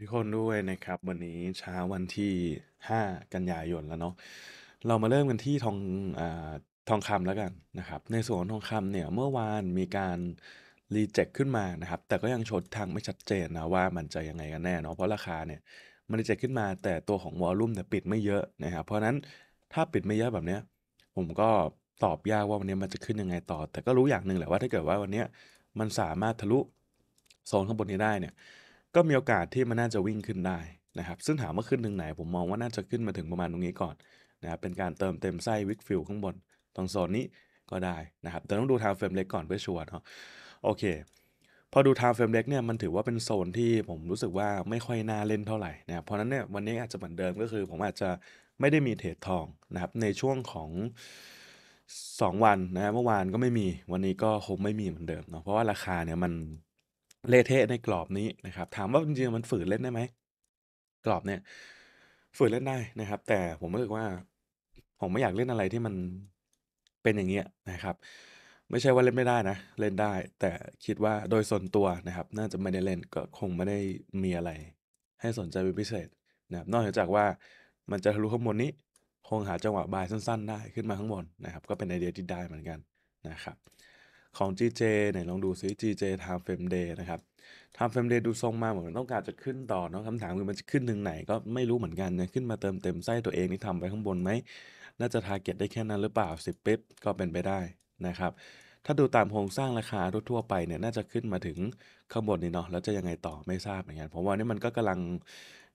ทุกคนด้วยนะครับวันนี้เช้าวันที่ 5 กันยายนแล้วเนาะเรามาเริ่มกันที่ทองอาทองคำแล้วกันนะครับ ในส่วนของทองคำเนี่ยเมื่อวานมีการรีเจ็คขึ้นมานะครับ แต่ก็ยังชดทางไม่ชัดเจนนะว่ามันจะยังไงกันแน่เนาะเพราะราคาเนี่ยมันรีเจ็คขึ้นมา แต่ตัวของวอลลุ่มเนี่ยปิดไม่เยอะนะครับเพราะนั้นถ้าปิดไม่เยอะแบบเนี้ยผมก็ตอบยากว่าวันนี้มันจะขึ้นยังไงต่อ แต่ก็รู้อย่างหนึ่งแหละว่าถ้าเกิดว่าวันนี้มันสามารถทะลุโซนข้างบนนี้ได้เนี่ยก็มีโอกาสที่มันน่าจะวิ่งขึ้นได้นะครับซึ่งถามว่าขึ้นถึงไหน ผมมองว่าน่าจะขึ้นมาถึงประมาณตรงนี้ก่อนนะครับเป็นการเติมเต็มไส้วิกฟิลข้างบน ตรงโซนนี้ก็ได้นะครับแต่ต้องดูทางเฟรมเล็กก่อนเพื่อชัวร์เนาะโอเค พอดูทางเฟรมเล็กเนี่ยมันถือว่าเป็นโซนที่ผมรู้สึกว่าไม่ค่อยน่าเล่นเท่าไหร่นะครับเพราะนั้นเนี่ยวันนี้อาจจะเหมือนเดิมก็คือ ผมอาจจะไม่ได้มีเทรดทองนะครับในช่วงของ 2 วันนะเมื่อวานก็ไม่มีวันนี้ก็คงไม่มีเหมือนเดิมเนาะเพราะว่าราคาเนี่ยมันเลเทะในกรอบนี้นะครับ ถามว่าจริงๆมันฝืนเล่นได้ไหมกรอบเนี่ย ฝืนเล่นได้นะครับ แต่ผมรู้สึกว่าผมไม่อยากเล่นอะไรที่มันเป็นอย่างเงี้ยนะครับ ไม่ใช่ว่าเล่นไม่ได้นะ เล่นได้ แต่คิดว่าโดยส่วนตัวนะครับ น่าจะไม่ได้เล่นก็คงไม่ได้มีอะไรให้สนใจเป็นพิเศษนะครับนอกจากว่ามันจะทะลุข้างบนนี้ คงหาจังหวะบายสั้นๆ ได้ขึ้นมาข้างบนนะครับ ก็เป็นไอเดียที่ได้เหมือนกันนะครับของ GJ ไหนลองดูซิ GJ จท m า f r a มเดย์นะครับท i m เฟ r a m e d ดูทรงมาเหมือนต้องการจะขึ้นต่อเนาะคำถามคือมันจะขึ้นถึงไหนก็ไม่รู้เหมือนกันนะขึ้นมาเติมเต็มไส้ตัวเองนี่ทำไปข้างบนไหมน่าจะทาร์เก็ตได้แค่นั้นหรือเปล่า10ปิ๊บก็เป็นไปได้นะครับถ้าดูตามโครงสร้างราคาทั่วๆไปเนี่ยน่าจะขึ้นมาถึงข้างบนนี่เนาะแล้วจะยังไงต่อไม่ทราบเหมือนกันเพราะว่านี่มันก็กำลัง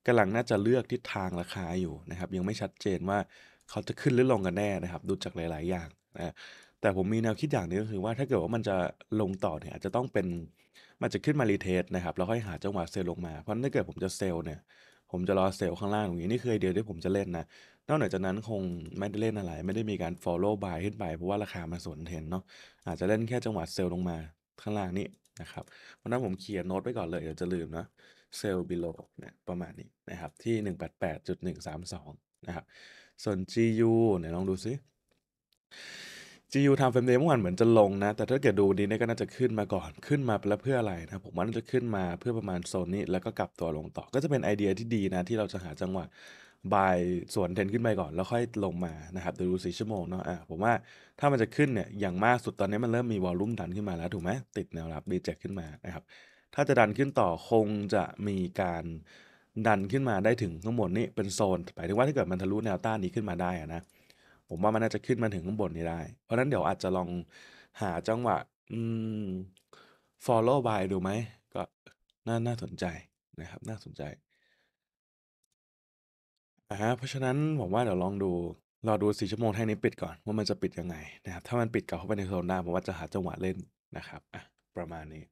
กำลังน่าจะเลือกทิศทางราคาอยู่นะครับยังไม่ชัดเจนว่าเขาจะขึ้นหรือลงกันแน่นะครับดูจากหลาย ๆ อย่างนะแต่ผมมีแนวคิดอย่างนึ้งก็คือว่าถ้าเกิดว่ามันจะลงต่อเนี่ยอาจจะต้องเป็นมันจะขึ้นมารีเทสนะครับแล้วค่อยหาจังหวะเซลล์ลงมาเพราะถ้าเกิดผมจะเซลล์เนี่ยผมจะรอเซลล์ข้างล่างอย่างนี้นี่คือไอเดียที่ผมจะเล่นนะนอกเหนือจากนั้นคงไม่ได้เล่นอะไร ไม่ได้มีการ follow buy ขึ้นไปเพราะว่าราคามันสวนเทนเนาะอาจจะเล่นแค่จังหวะเซลล์ลงมาข้างล่างนี้นะครับเพราะนั้นผมเขียนโน้ตไว้ก่อนเลยเดี๋ยวจะลืมนะเซลล์ below เนี่ยประมาณนี้นะครับที่188.132นะครับส่วน GU เนี่ยลองดูซิจียูทำเฟรมเดย์เมื่อวานเหมือนจะลงนะ แต่ถ้าเกิดดูดีเนี่ยก็น่าจะขึ้นมาก่อนขึ้นมาแล้วเพื่ออะไรนะ ผมว่าน่าจะขึ้นมาเพื่อประมาณโซนนี้ แล้วก็กลับตัวลงต่อ ก็จะเป็นไอเดียที่ดีนะ ที่เราจะหาจังหวะบายส่วนเทนขึ้นไปก่อนแล้วค่อยลงมานะครับเดี๋ยวดูสี่ชั่วโมงเนาะอ่ะผมว่าถ้ามันจะขึ้นเนี่ยอย่างมาก สุดตอนนี้มันเริ่มมีวอลลุ่มดันขึ้นมาแล้วถูกไหมติดแนวรับดีเจ็ขึ้นมานะครับถ้าจะดันขึ้นต่อคงจะมีการดันขึ้นมาได้ถึงข้างบนนี้เป็นโซนหมายถึงว่าถ้าเกิดมันทะลุแนวต้านนี้ขึ้นมาได้นะผมว่ามันน่าจะขึ้นมาถึงข้างบนนี้ได้ เพราะนั้นเดี๋ยวอาจจะลองหาจังหวะอืม follow by ดูไหม ก็น่าน่าสนใจนะครับ น่าสนใจ อ่าเพราะฉะนั้นผมว่าเดี๋ยวลองดู รอดูสี่ชั่วโมงให้นี้ปิดก่อนว่ามันจะปิดยังไงนะครับ ถ้ามันปิดกลับเข้าไปในโซนหน้าผมว่าจะหาจังหวะเล่นนะครับ อ่ะ ประมาณนี้